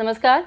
Namaskar.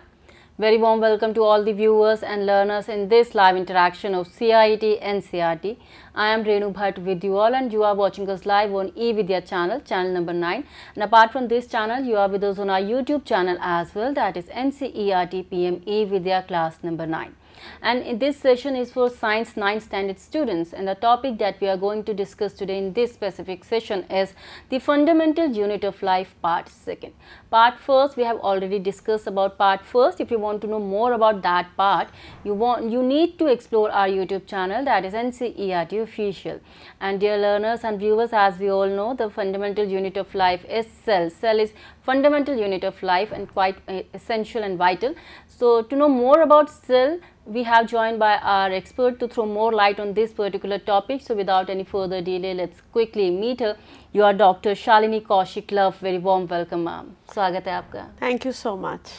Very warm welcome to all the viewers and learners in this live interaction of CIT CRT. I am Renu Bhatt with you all and you are watching us live on eVidya channel, channel number 9. And apart from this channel, you are with us on our YouTube channel as well that is NCERT PM eVidya class number 9 and this session is for science 9 standard students and the topic that we are going to discuss today in this specific session is the fundamental unit of life part second part first we have already discussed about part first if you want to know more about that part you want you need to explore our youtube channel that is ncert official and dear learners and viewers as we all know the fundamental unit of life is cell cell is fundamental unit of life and quite essential and vital. So, to know more about cell, we have joined by our expert to throw more light on this particular topic. So, without any further delay, let's quickly meet her. You are Dr. Shalini Kaushik Love. Very warm welcome, ma'am. Swagat aapka. Thank you so much.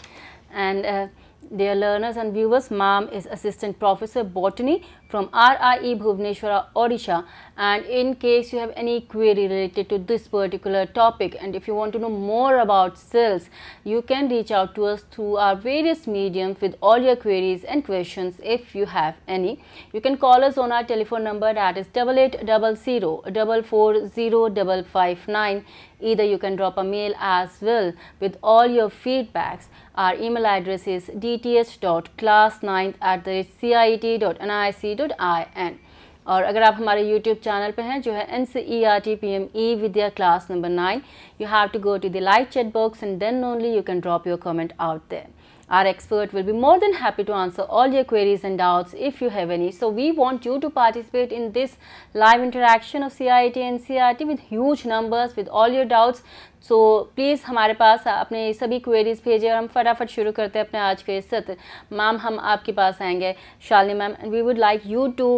And uh, Dear learners and viewers, ma'am is Assistant Professor Botany from RIE Bhuvneshwara Odisha. And in case you have any query related to this particular topic and if you want to know more about sales, you can reach out to us through our various mediums with all your queries and questions if you have any. You can call us on our telephone number that is 8800 Either you can drop a mail as well with all your feedbacks. Our email address is dts.class9 at the ciet.nic dot I N और अगर आप हमारे YouTube channel पर हैं जो है N C E R T P M e Vidya class number nine you have to go to the live chat box and then only you can drop your comment out they are expert will be more than happy to answer all your queries and doubts if you have any so we want you to participate in this live interaction of C I T N C R T with huge numbers with all your doubts so so, please हमारे पास अपने सभी queries भेजें और हम फटाफट शुरू करते हैं अपने आज के सत्र मैम हम आपके पास आएंगे Shalini ma'am we would like you to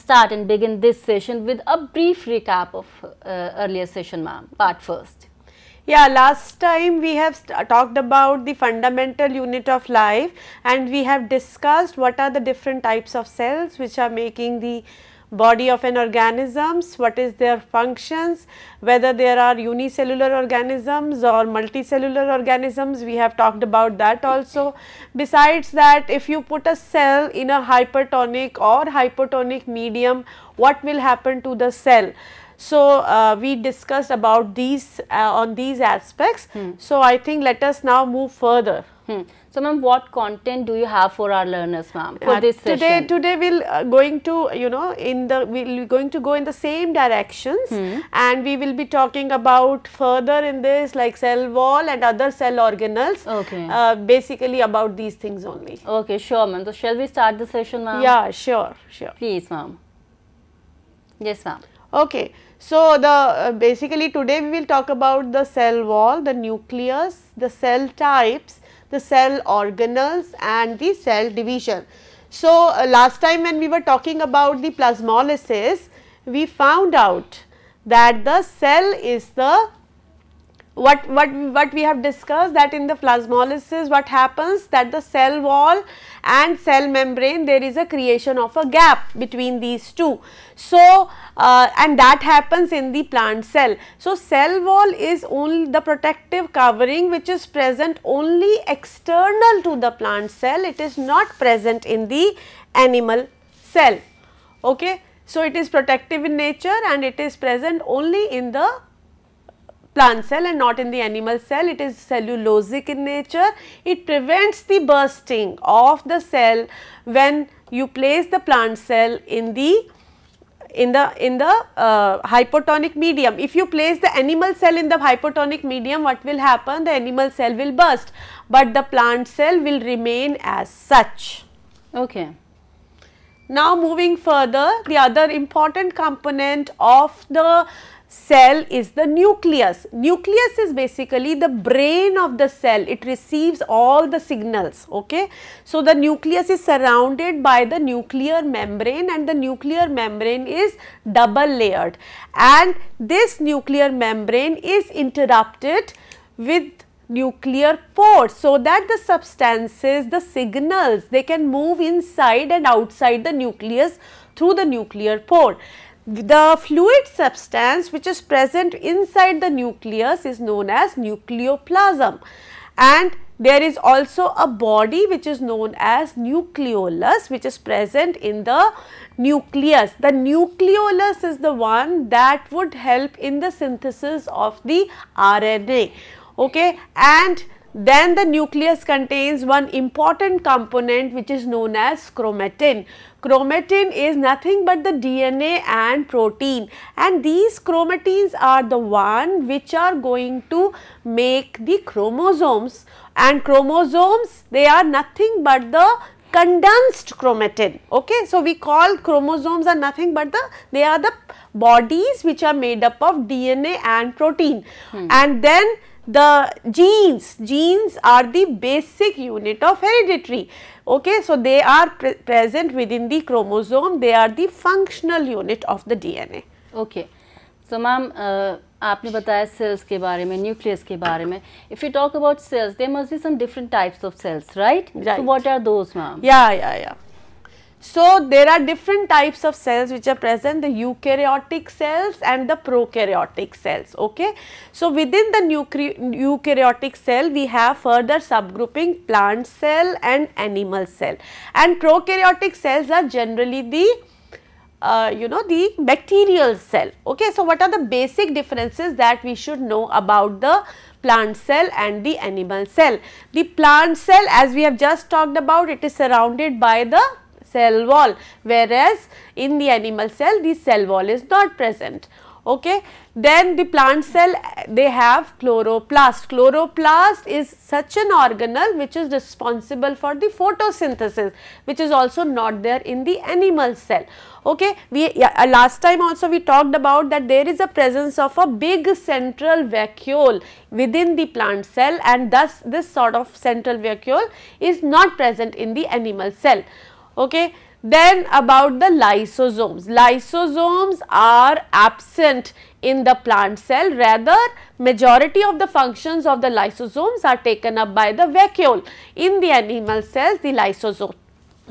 start and begin this session with a brief recap of earlier session ma'am part first yeah last time we have talked about the fundamental unit of life and we have discussed what are the different types of cells which are making the uh, body of an organisms, what is their functions, whether there are unicellular organisms or multicellular organisms, we have talked about that also. Besides that, if you put a cell in a hypertonic or hypotonic medium, what will happen to the cell? So, uh, we discussed about these uh, on these aspects. Hmm. So, I think let us now move further. Hmm. So, ma'am, what content do you have for our learners, ma'am, for uh, this session? Today, we'll uh, going to, you know, in the, we'll going to go in the same directions hmm. and we will be talking about further in this like cell wall and other cell organelles. Okay. Uh, basically about these things only. Okay, sure, ma'am. So, shall we start the session, ma'am? Yeah, sure, sure. Please, ma'am. Yes, ma'am. Okay. So, the uh, basically today we will talk about the cell wall, the nucleus, the cell types the cell organelles and the cell division. So, uh, last time when we were talking about the plasmolysis, we found out that the cell is the what, what, what we have discussed that in the plasmolysis what happens that the cell wall and cell membrane there is a creation of a gap between these two. So, uh, and that happens in the plant cell. So, cell wall is only the protective covering which is present only external to the plant cell it is not present in the animal cell. Okay. So, it is protective in nature and it is present only in the plant cell and not in the animal cell. It is cellulosic in nature. It prevents the bursting of the cell when you place the plant cell in the in the in the uh, hypotonic medium. If you place the animal cell in the hypotonic medium, what will happen? The animal cell will burst, but the plant cell will remain as such. Okay. Now moving further, the other important component of the cell is the nucleus. Nucleus is basically the brain of the cell. It receives all the signals. Okay. So, the nucleus is surrounded by the nuclear membrane and the nuclear membrane is double layered and this nuclear membrane is interrupted with nuclear pore so that the substances, the signals they can move inside and outside the nucleus through the nuclear pore the fluid substance which is present inside the nucleus is known as nucleoplasm and there is also a body which is known as nucleolus which is present in the nucleus. The nucleolus is the one that would help in the synthesis of the RNA okay and then the nucleus contains one important component which is known as chromatin. Chromatin is nothing but the DNA and protein and these chromatins are the one which are going to make the chromosomes and chromosomes they are nothing but the condensed chromatin okay so we call chromosomes are nothing but the they are the bodies which are made up of dna and protein hmm. and then the genes, genes are the basic unit of hereditary okay. So, they are pre present within the chromosome, they are the functional unit of the DNA. Okay. So, ma'am uh, आपने बताया cells के बारे nucleus के If you talk about cells, there must be some different types of cells, right? right. So, what are those ma'am? Yeah, yeah, yeah. So, there are different types of cells which are present the eukaryotic cells and the prokaryotic cells ok. So, within the eukaryotic cell we have further subgrouping plant cell and animal cell and prokaryotic cells are generally the uh, you know the bacterial cell okay. So, what are the basic differences that we should know about the plant cell and the animal cell. The plant cell as we have just talked about it is surrounded by the cell wall whereas in the animal cell the cell wall is not present okay. Then the plant cell they have chloroplast. Chloroplast is such an organelle which is responsible for the photosynthesis which is also not there in the animal cell. Okay. We yeah, uh, last time also we talked about that there is a presence of a big central vacuole within the plant cell and thus this sort of central vacuole is not present in the animal cell okay. Then about the lysosomes. Lysosomes are absent in the plant cell rather majority of the functions of the lysosomes are taken up by the vacuole. In the animal cells the lysosome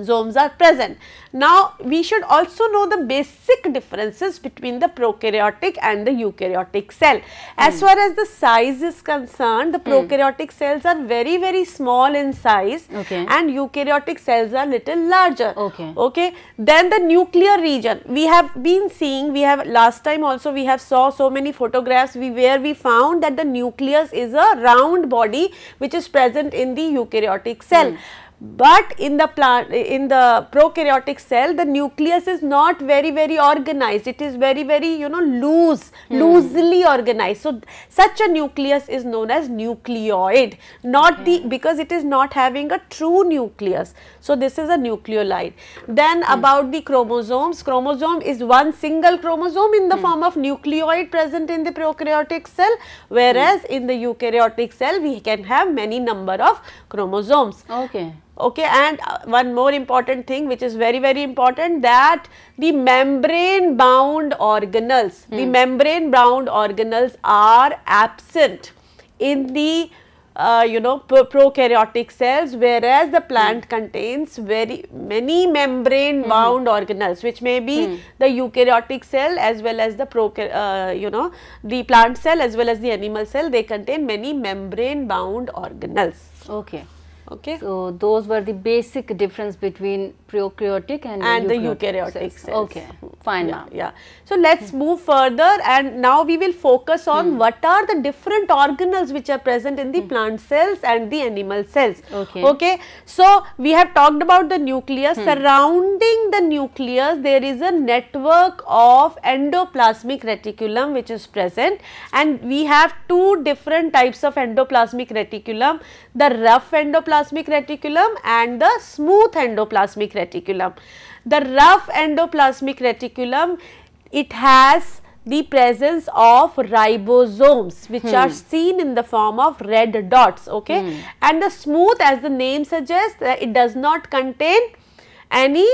zomes are present. Now, we should also know the basic differences between the prokaryotic and the eukaryotic cell. As mm. far as the size is concerned, the hmm. prokaryotic mm. cells are very, very small in size okay. and eukaryotic cells are little larger. Okay. okay. Then the nuclear region, we have been seeing, we have last time also we have saw so many photographs we, where we found that the nucleus is a round body which is present in the eukaryotic cell. Mm. But in the plant, in the prokaryotic cell, the nucleus is not very, very organized. It is very, very, you know, loose, hmm. loosely organized. So, such a nucleus is known as nucleoid, not okay. the, hmm. because it is not having a true nucleus. So, this is a nucleolide. Then hmm. about the chromosomes, chromosome is one single chromosome in the hmm. form of nucleoid present in the prokaryotic cell, whereas hmm. in the eukaryotic cell, we can have many number of chromosomes. Okay okay and uh, one more important thing which is very very important that the membrane bound organelles the hmm. membrane bound organelles are absent in the uh, you know pro prokaryotic cells whereas the plant mm. contains very many membrane hmm. bound mm. organelles which may be mm. the eukaryotic cell as well as the pro uh, you know the plant cell as well as the animal cell they contain many membrane bound organelles okay Okay. So those were the basic difference between prokaryotic and, and the eukaryotic cells. Okay, fine yeah, yeah. So let's move further and now we will focus on hmm. what are the different organelles which are present in the hmm. plant cells and the animal cells. Okay. okay. So we have talked about the nucleus. Hmm. Surrounding the nucleus there is a network of endoplasmic reticulum which is present and we have two different types of endoplasmic reticulum. The rough endoplasmic reticulum and the smooth endoplasmic reticulum reticulum. The rough endoplasmic reticulum, it has the presence of ribosomes which hmm. are seen in the form of red dots okay hmm. and the smooth as the name suggests uh, it does not contain any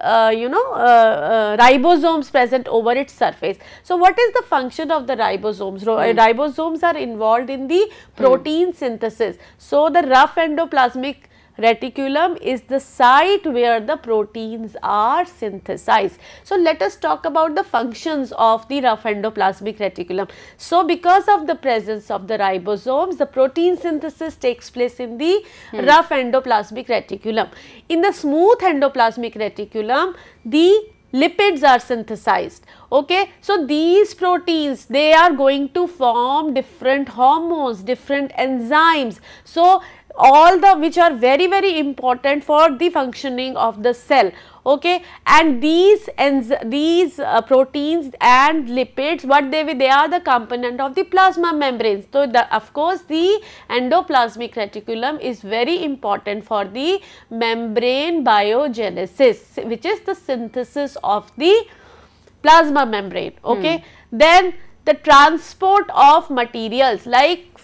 uh, you know uh, uh, ribosomes present over its surface. So, what is the function of the ribosomes? Hmm. Ribosomes are involved in the hmm. protein synthesis. So, the rough endoplasmic Reticulum is the site where the proteins are synthesized. So, let us talk about the functions of the rough endoplasmic reticulum. So, because of the presence of the ribosomes, the protein synthesis takes place in the hmm. rough endoplasmic reticulum. In the smooth endoplasmic reticulum, the lipids are synthesized okay so these proteins they are going to form different hormones different enzymes so all the which are very very important for the functioning of the cell okay and these and these uh, proteins and lipids what they they are the component of the plasma membranes so the, of course the endoplasmic reticulum is very important for the membrane biogenesis which is the synthesis of the plasma membrane okay hmm. then the transport of materials like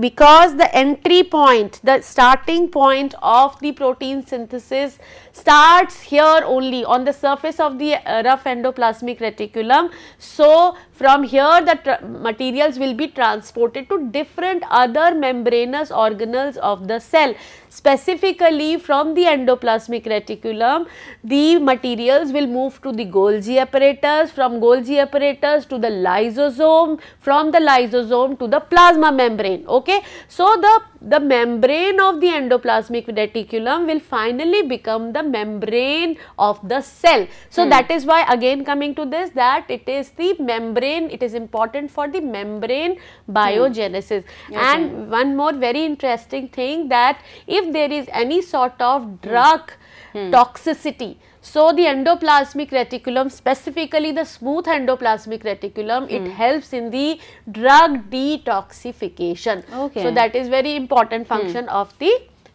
because the entry point, the starting point of the protein synthesis starts here only on the surface of the uh, rough endoplasmic reticulum. So, from here the materials will be transported to different other membranous organelles of the cell. Specifically from the endoplasmic reticulum, the materials will move to the Golgi apparatus, from Golgi apparatus to the lysosome, from the lysosome to the plasma membrane. Okay? So, the the membrane of the endoplasmic reticulum will finally become the membrane of the cell. So, hmm. that is why again coming to this that it is the membrane, it is important for the membrane biogenesis. Hmm. Yes, and one more very interesting thing that if there is any sort of hmm. drug hmm. toxicity, so the endoplasmic reticulum, specifically the smooth endoplasmic reticulum, mm. it hmm. helps in the drug detoxification. Okay. So that is very important hmm. function mm. of the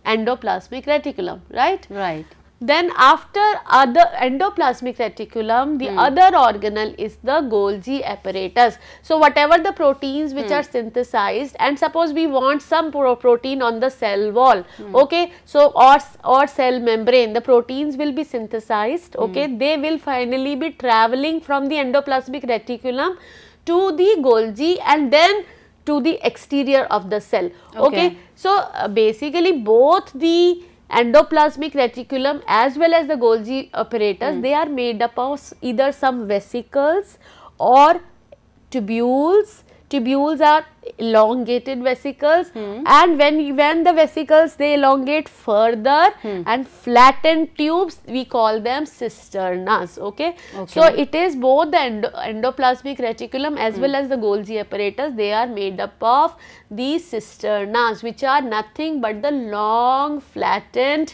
endoplasmic reticulum, right? Right. Then after other endoplasmic reticulum, the hmm. other organelle is the Golgi apparatus. So whatever the proteins which are hmm. synthesized and suppose we want some pro protein on the cell wall, hmm. okay. So or, or cell membrane, the proteins will be synthesized, okay. They will finally be traveling from the endoplasmic reticulum to the Golgi and then to the exterior of the cell, okay. okay? So uh, basically both the endoplasmic reticulum as well as the Golgi apparatus, mm. they are made up of either some vesicles or tubules tubules are elongated vesicles hmm. and when when the vesicles they elongate further hmm. and flattened tubes we call them cisternas okay, okay. so it is both the endo endoplasmic reticulum as hmm. well as the golgi apparatus they are made up of these cisternas which are nothing but the long flattened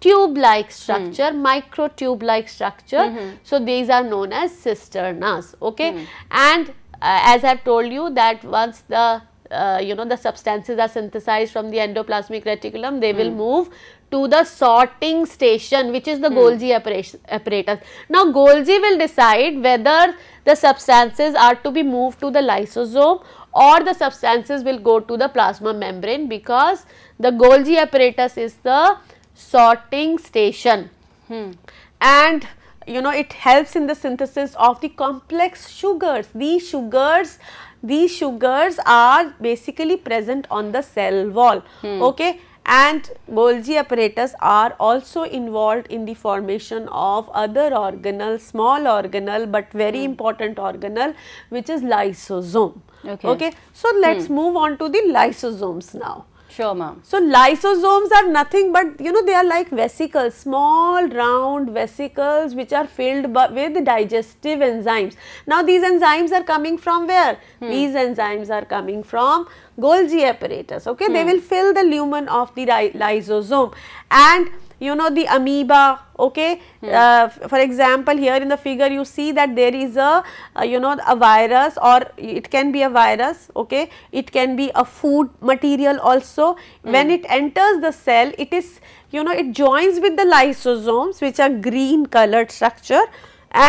tube like hmm. structure hmm. microtube like structure so these are known as cisternas okay hmm. and uh, as I have told you that once the uh, you know the substances are synthesized from the endoplasmic reticulum they mm. will hmm. move to the sorting station which is the mm. Golgi apparatus. Now Golgi will decide whether the substances are to be moved to the lysosome or the substances will go to the plasma membrane because the Golgi apparatus is the sorting station mm. and you know it helps in the synthesis of the complex sugars these sugars these sugars are basically present on the cell wall hmm. okay and Golgi apparatus are also involved in the formation of other organelle, small organelle but very hmm. important organelle which is lysosome. Okay. okay. So, let us hmm. move on to the lysosomes now. Sure, ma'am. So lysosomes are nothing but you know they are like vesicles, small round vesicles which are filled with digestive enzymes. Now these enzymes are coming from where? Hmm. These enzymes are coming from Golgi apparatus. Okay, hmm. they will fill the lumen of the lysosome and you know the amoeba okay hmm. uh, for example here in the figure you see that there is a uh, you know a virus or it can be a virus okay it can be a food material also hmm. when it enters the cell it is you know it joins with the lysosomes which are green colored structure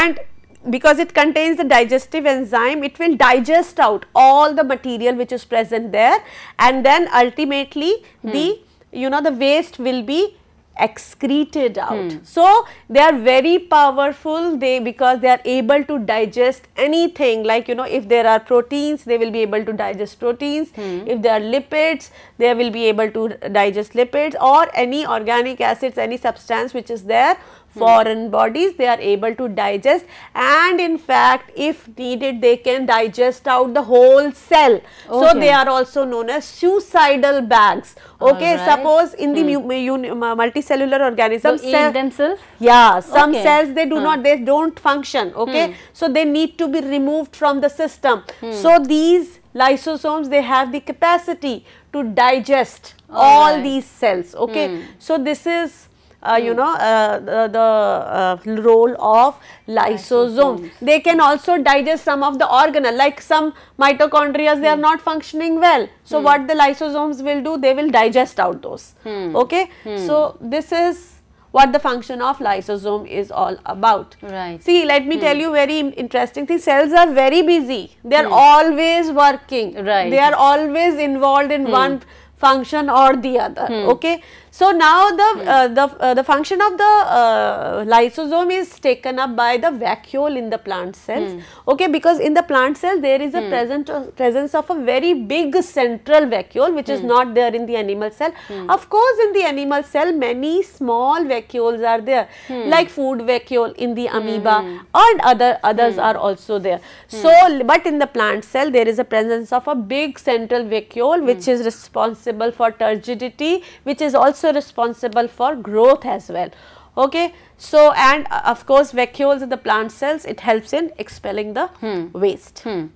and because it contains the digestive enzyme it will digest out all the material which is present there and then ultimately hmm. the you know the waste will be excreted out. Hmm. So they are very powerful they because they are able to digest anything like you know if there are proteins they will be able to digest proteins hmm. if there are lipids they will be able to digest lipids or any organic acids any substance which is there Hmm. foreign bodies they are able to digest and in fact if needed they can digest out the whole cell okay. so they are also known as suicidal bags okay right. suppose in the hmm. uh, multicellular organism they eat themselves yeah some okay. cells they do hmm. not they don't function okay hmm. so they need to be removed from the system hmm. so these lysosomes they have the capacity to digest all, all right. these cells okay hmm. so this is uh, you hmm. know uh, the, the uh, role of lysosome. Lysosomes. They can also digest some of the organelle like some mitochondria they are hmm. not functioning well. So, hmm. what the lysosomes will do they will digest out those. Okay. So, this is what the function of lysosome is all about. Right. See, let me tell you very interesting thing. Cells are very busy. They are always working. Right. They are always involved in one function or the other. Okay. So now the hmm. uh, the uh, the function of the uh, lysosome is taken up by the vacuole in the plant cells. Mm. Okay, because in the plant cell there is a mm. present uh, presence of a very big central vacuole which mm. is hmm. not there in the animal cell. Hmm. Of course, in the animal cell many small vacuoles are there, like food vacuole in the amoeba and other others are also there. So, but in the plant cell there is a presence of a big central vacuole which is responsible for turgidity, which is also also responsible for growth as well okay. So, and uh, of course vacuoles in the plant cells it helps in expelling the hmm. waste. Hmm.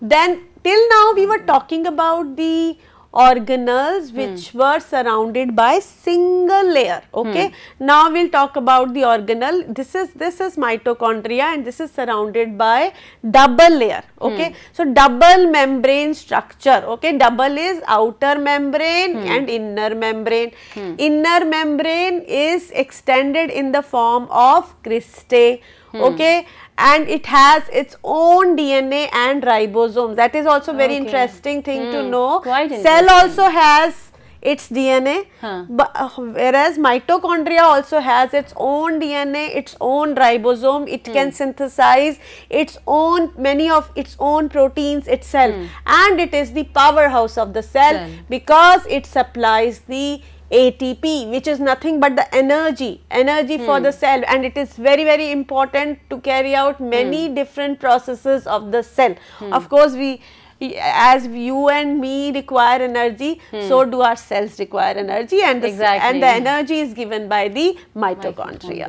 Then till now we were talking about the organelles which hmm. were surrounded by single layer okay hmm. now we'll talk about the organelle this is this is mitochondria and this is surrounded by double layer okay hmm. so double membrane structure okay double is outer membrane hmm. and inner membrane hmm. inner membrane is extended in the form of cristae hmm. okay and it has its own DNA and ribosomes. That is also very okay. interesting thing mm. to hmm. know. Quite Cell also has its DNA, huh. but, uh, whereas mitochondria also has its own DNA, its own ribosome, it hmm. can synthesize its own, many of its own proteins itself hmm. and it is the powerhouse of the cell, cell. because it supplies the ATP which is nothing but the energy, energy hmm. for the cell and it is very very important to carry out many hmm. different processes of the cell. Hmm. Of course, we as you and me require energy, hmm. so do our cells require energy and the, exactly. and the energy is given by the mitochondria.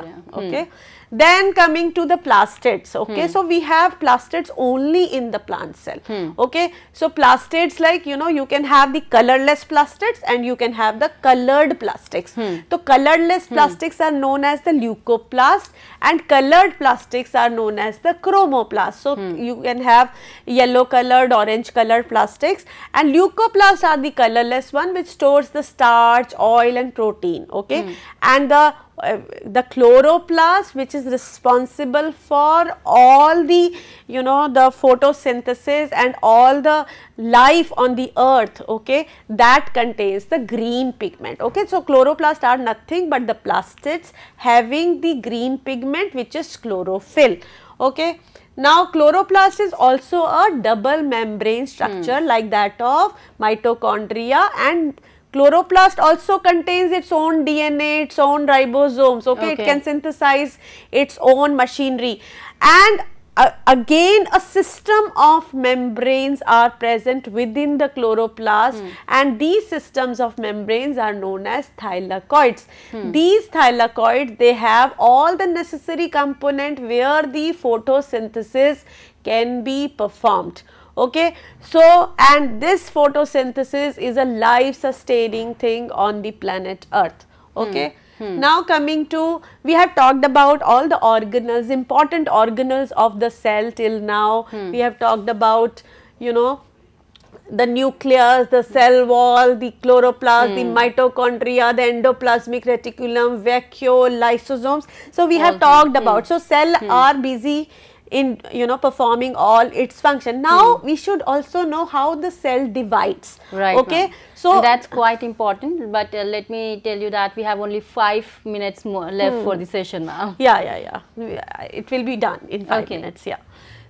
mitochondria. Hmm. Okay. Hmm. Then coming to the plastids, okay. Hmm. So we have plastids only in the plant cell, hmm. okay. So plastids like you know you can have the colorless plastids and you can have the colored plastics. Hmm. So colorless hmm. plastics are known as the leucoplast and colored plastics are known as the chromoplast. So hmm. you can have yellow colored, orange orange color plastics and leucoplasts are the colorless one which stores the starch, oil and protein okay mm. and the uh, the chloroplast which is responsible for all the you know the photosynthesis and all the life on the earth okay that contains the green pigment okay so chloroplast are nothing but the plastids having the green pigment which is chlorophyll Okay. Now chloroplast is also a double membrane structure hmm. like that of mitochondria and chloroplast also contains its own DNA, its own ribosomes, okay? okay. It can synthesize its own machinery and again a system of membranes are present within the chloroplast hmm. and these systems of membranes are known as thylakoids. Hmm. These thylakoids they have all the necessary component where the photosynthesis can be performed okay. So, and this photosynthesis is a life sustaining thing on the planet earth okay. Hmm. Hmm. Now coming to, we have talked about all the organelles, important organelles of the cell till now. Hmm. We have talked about, you know, the nucleus, the cell wall, the chloroplast, hmm. the mitochondria, the endoplasmic reticulum, vacuole, lysosomes. So, we have hmm, hmm, talked about. Hmm. So, cell are busy in you know performing all its function now mm. we should also know how the cell divides right okay so and that's quite important but uh, let me tell you that we have only 5 minutes more left mm. for hmm. the session now yeah yeah yeah uh, it will be done in 5 okay. minutes yeah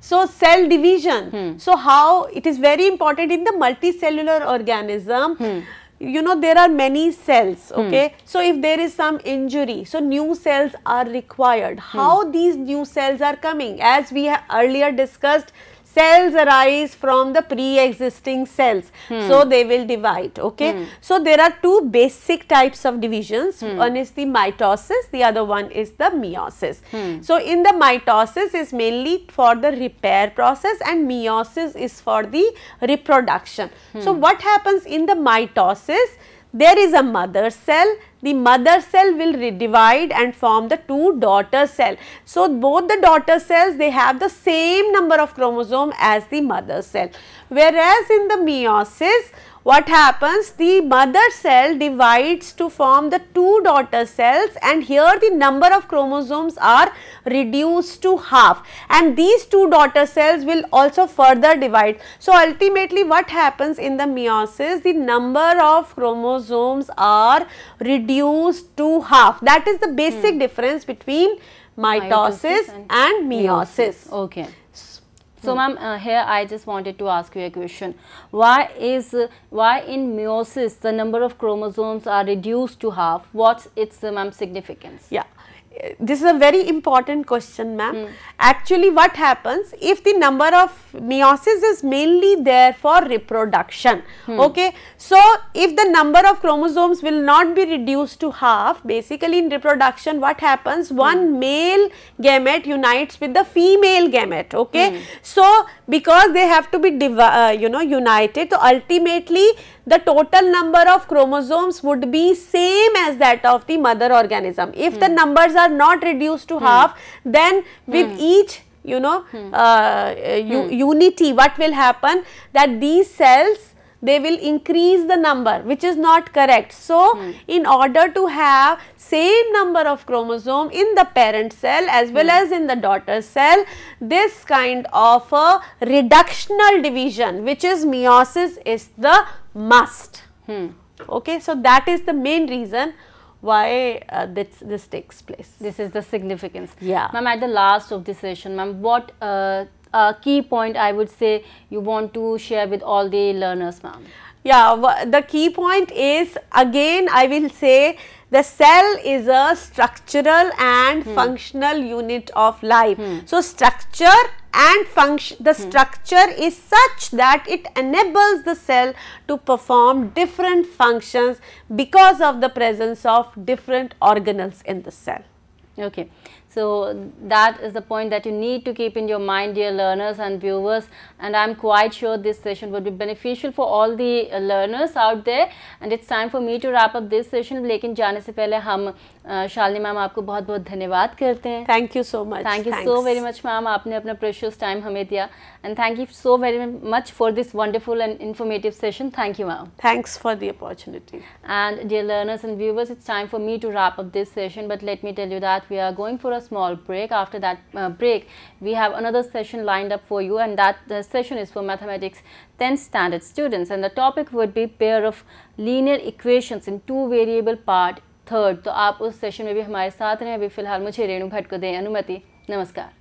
so cell division hmm. so how it is very important in the multicellular organism hmm you know there are many cells hmm. okay hmm. so if there is some injury so new cells are required hmm. how hmm. these new cells are coming as we have earlier discussed cells arise from the pre-existing cells. Hmm. So, they will divide. Okay. Hmm. So, there are two basic types of divisions. Hmm. One is the mitosis, the other one is the meiosis. Hmm. So, in the mitosis is mainly for the repair process and meiosis is for the reproduction. Hmm. So, what happens in the mitosis? there is a mother cell, the mother cell will divide and form the two daughter cell. So, both the daughter cells they have the same number of chromosome as the mother cell. Whereas in the meiosis, what happens the mother cell divides to form the two daughter cells and here the number of chromosomes are reduced to half and these two daughter cells will also further divide. So, ultimately what happens in the meiosis the number of chromosomes are reduced to half that is the basic hmm. difference between mitosis, mitosis and, and meiosis. meiosis. Okay. So, ma'am, uh, here I just wanted to ask you a question. Why is uh, why in meiosis the number of chromosomes are reduced to half? What's its uh, ma'am significance? Yeah this is a very important question ma'am. Mm. Actually what happens if the number of meiosis is mainly there for reproduction, mm. okay. So, if the number of chromosomes will not be reduced to half, basically in reproduction what happens, hmm. one male gamete unites with the female gamete, okay. Hmm. So, because they have to be, uh, you know, united, so ultimately the total number of chromosomes would be same as that of the mother organism. If hmm. the numbers are not reduced to hmm. half, then with hmm. each you know hmm. uh, hmm. unity what will happen that these cells they will increase the number which is not correct. So, hmm. in order to have same number of chromosome in the parent cell as well hmm. as in the daughter cell, this kind of a reductional division which is meiosis is the must. Hmm. Okay, so that is the main reason why uh, this, this takes place. This is the significance. Yeah. Ma'am, at the last of this session, ma'am, what uh, a key point I would say you want to share with all the learners ma'am? Yeah, the key point is again I will say the cell is a structural and hmm. functional unit of life. Hmm. So, structure and function, the hmm. structure is such that it enables the cell to perform different functions because of the presence of different organelles in the cell. Okay. So that is the point that you need to keep in your mind dear learners and viewers and I am quite sure this session would be beneficial for all the uh, learners out there and it's time for me to wrap up this session lekin jaane se pehle hum uh, Shalini ma'am aapko bahut bahut dhanyawad karte hain thank you so much thank you so very much ma'am aapne apna precious time hame and thank you so very much for this wonderful and informative session thank you ma'am thanks for the opportunity and dear learners and viewers it's time for me to wrap up this session but let me tell you that we are going for a a small break. After that uh, break, we have another session lined up for you and that the session is for mathematics 10th standard students and the topic would be pair of linear equations in two variable part third. तो aap us session mein bhi hamare साथ rahe abhi filhal mujhe renu bhat ko de anumati namaskar